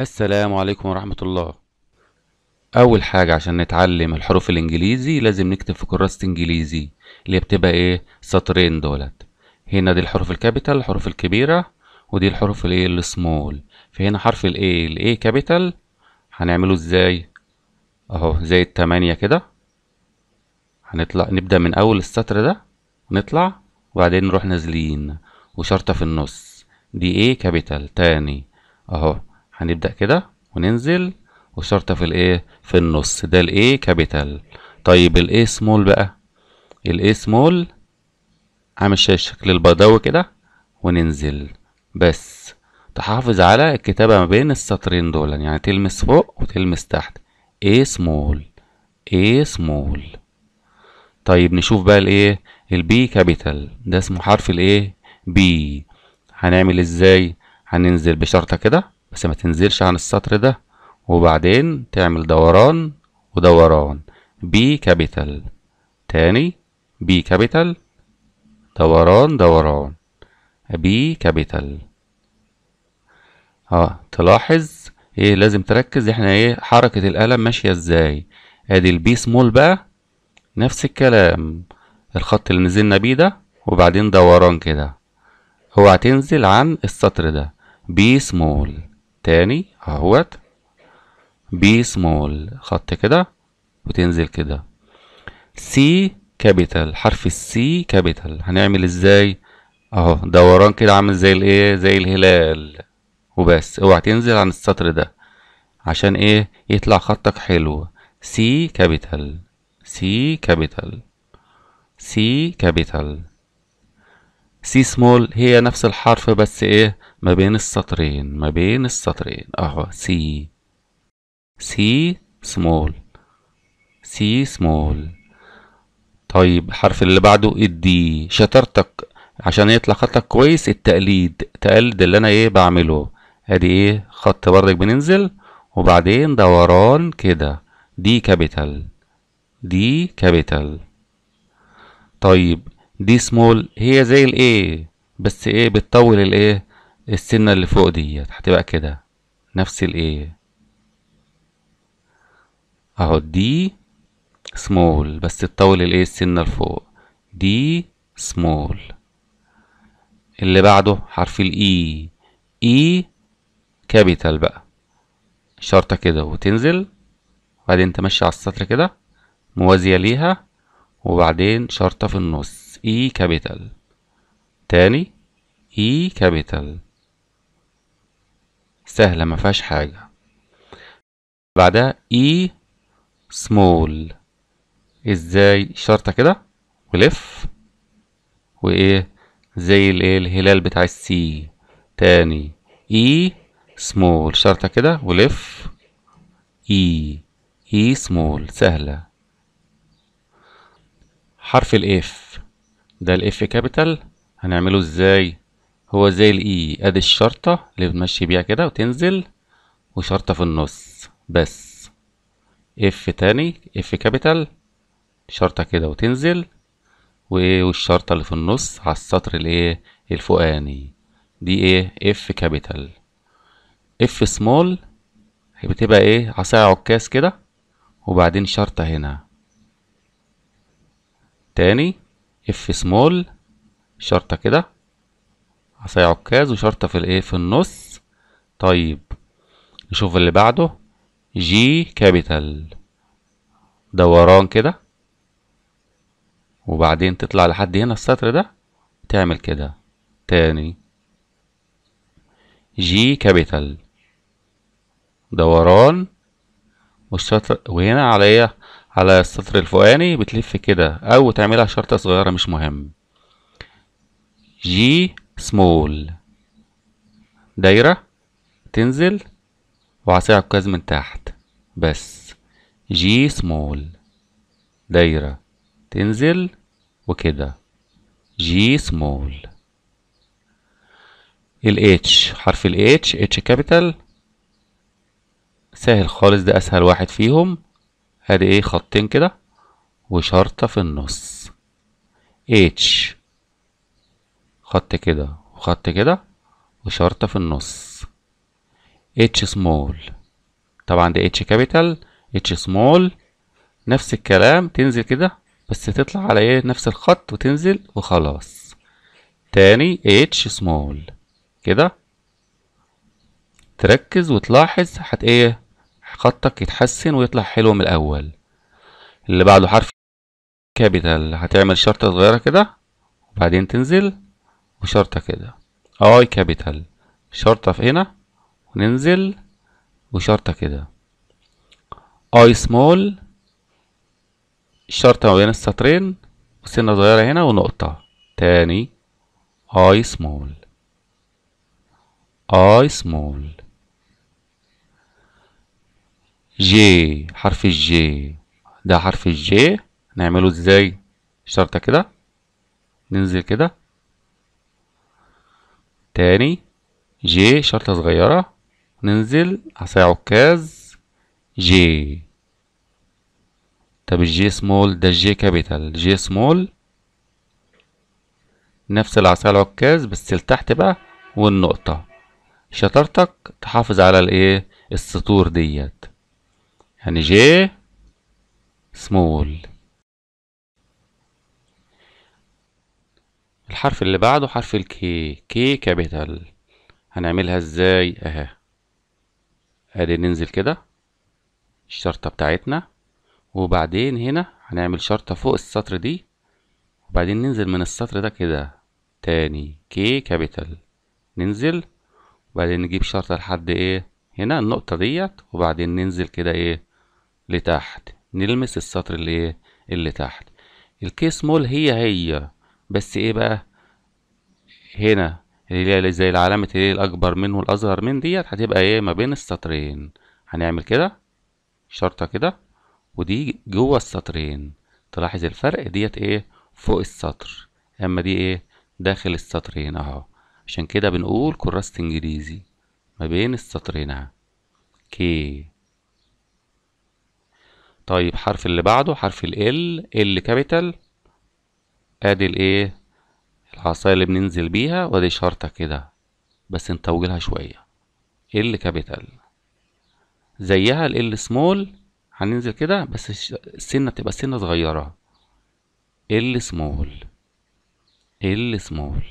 السلام عليكم ورحمة الله أول حاجة عشان نتعلم الحروف الإنجليزي لازم نكتب في كراسة إنجليزي اللي بتبقى إيه سطرين دولت هنا دي الحروف الكابيتال الحروف الكبيرة ودي الحروف الإيه السمول فهنا حرف الإيه الإيه كابيتال هنعمله إزاي أهو زي التمانية كده هنطلع نبدأ من أول السطر ده نطلع وبعدين نروح نازلين وشرطة في النص دي إيه كابيتال تاني أهو هنبدأ كده وننزل وشرطة في الايه في النص ده الايه كابيتال طيب الايه سمول بقى الايه سمول عامل الشكل البيضاوي كده وننزل بس تحافظ على الكتابة ما بين السطرين دول يعني تلمس فوق وتلمس تحت A small A small طيب نشوف بقى الايه البي كابيتال ده اسمه حرف الايه B هنعمل ازاي هننزل بشرطة كده بس ما تنزلش عن السطر ده وبعدين تعمل دوران ودوران بي كابيتال تاني بي كابيتال دوران دوران بي كابيتال اه تلاحظ ايه لازم تركز احنا ايه حركة القلم ماشية ازاي ادي البي سمول بقى نفس الكلام الخط اللي نزلنا بيه ده وبعدين دوران كده اوعى تنزل عن السطر ده بي سمول تاني اهوت بي سمول خط كده وتنزل كده سي كابيتال حرف السي كابيتال هنعمل ازاي اهو دوران كده عامل زي الايه زي الهلال وبس اوعى تنزل عن السطر ده عشان ايه يطلع خطك حلو سي كابيتال سي كابيتال سي كابيتال سي سمول هي نفس الحرف بس ايه ما بين السطرين ما بين السطرين اهو سي سي سمول سي سمول طيب الحرف اللي بعده الدي شطارتك عشان يطلع خطك كويس التقليد تقلد اللي انا ايه بعمله ادي ايه خط بردك بننزل وبعدين دوران كده دي كابيتال دي كابيتال طيب دي سمول هي زي الايه بس ايه بتطول الايه السنه اللي فوق ديت هتبقى كده نفس الايه اهو دي سمول بس تطول الايه السنه لفوق دي سمول اللي بعده حرف الاي اي كابيتال بقى شرطه كده وتنزل وبعدين تمشي على السطر كده موازيه ليها وبعدين شرطة في النص E كابيتال تاني E كابيتال سهلة مفيهاش حاجة بعدها E سمول ازاي شرطة كده ولف وايه زي الايه الهلال بتاع السي تاني E سمول شرطة كده ولف E E سمول سهلة حرف الاف ده الاف كابيتال هنعمله ازاي هو زي الاي e. ادي الشرطة اللي بتمشي بيها كده وتنزل وشرطة في النص بس اف تاني اف كابيتال شرطة كده وتنزل والشرطة اللي في النص على السطر الايه الفوقاني دي ايه اف كابيتال اف سمول بتبقى ايه عصاية عكاز كده وبعدين شرطة هنا تاني اف سمول شرطة كده عصاية عكاز وشرطة في الايه في النص طيب نشوف اللي بعده جي كابيتال دوران كده وبعدين تطلع لحد هنا السطر ده تعمل كده تاني جي كابيتال دوران والسطر وهنا عليا ايه؟ على السطر الفوقاني بتلف كده او تعملها شرطة صغيرة مش مهم جي سمول دايرة تنزل وعصاية عكاز من تحت بس جي سمول دايرة تنزل وكده جي سمول ال H حرف ال H H كابيتال سهل خالص ده أسهل واحد فيهم ادي ايه خطين كده وشرطة في النص اتش خط كده وخط كده وشرطة في النص اتش سمول طبعا ده اتش كابيتال اتش سمول نفس الكلام تنزل كده بس تطلع على ايه نفس الخط وتنزل وخلاص تاني اتش سمول كده تركز وتلاحظ هت ايه خطك يتحسن ويطلع حلو من الأول اللي بعده حرف كابيتال هتعمل شرطة صغيرة كده وبعدين تنزل وشرطة كده اي كابيتال شرطة في هنا وننزل وشرطة كده اي سمول شرطة ما بين السطرين وسنة صغيرة هنا ونقطة تاني اي سمول اي سمول جي حرف الجي ده حرف الجي نعمله ازاي شرطة كده ننزل كده تاني جي شرطة صغيرة ننزل عصاية عكاز جي طب الجي سمول ده الجي كابيتال جي سمول نفس العصاية العكاز بس لتحت بقى والنقطة شطارتك تحافظ على الايه السطور ديت هنجي سمول الحرف اللي بعده حرف الكي كي كابيتال هنعملها ازاي اهي ادي ننزل كده الشرطة بتاعتنا وبعدين هنا هنعمل شرطة فوق السطر دي وبعدين ننزل من السطر ده كده تاني كي كابيتال ننزل وبعدين نجيب شرطة لحد ايه هنا النقطة ديت وبعدين ننزل كده ايه لتحت نلمس السطر اللي ايه اللي تحت الكي سمول هي هي بس ايه بقى هنا اللي هي زي العلامة اللي الأكبر منه والأصغر من ديت هتبقى ايه ما بين السطرين هنعمل كده شرطة كده ودي جوه السطرين تلاحظ الفرق ديت ايه فوق السطر اما دي ايه داخل السطرين اهو عشان كده بنقول كراسة انجليزي ما بين السطرين اهو كي طيب حرف اللي بعده حرف ال ال كابيتال ادي الايه العصايه اللي بننزل بيها وادي شرطه كده بس نطولها شويه ال كابيتال زيها ال سمول هننزل كده بس السنه تبقى سنه صغيره ال سمول ال سمول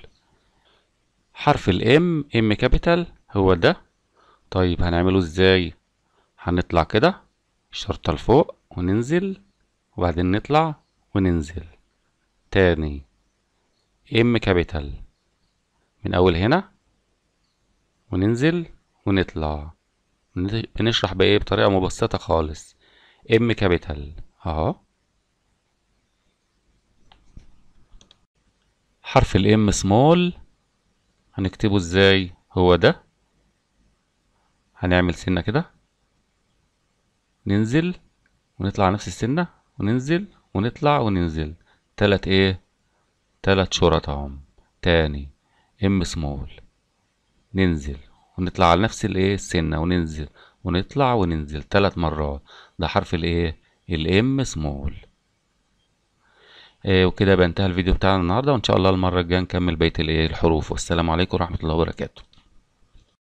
حرف الام ام كابيتال هو ده طيب هنعمله ازاي هنطلع كده الشرطه لفوق وننزل وبعدين نطلع وننزل تاني ام كابيتال من اول هنا وننزل ونطلع بنشرح بايه بطريقه مبسطه خالص ام كابيتال اهو حرف الام سمول هنكتبه ازاي هو ده هنعمل سنه كده ننزل ونطلع نفس السنة وننزل ونطلع وننزل تلات ايه تلات شرط اهم تاني ام سمول ننزل ونطلع على نفس الايه السنة وننزل ونطلع وننزل تلات مرات ده حرف الايه الام سمول ايه وكده بنتهى انتهى الفيديو بتاعنا النهارده وان شاء الله المره الجايه نكمل بيت الايه الحروف والسلام عليكم ورحمه الله وبركاته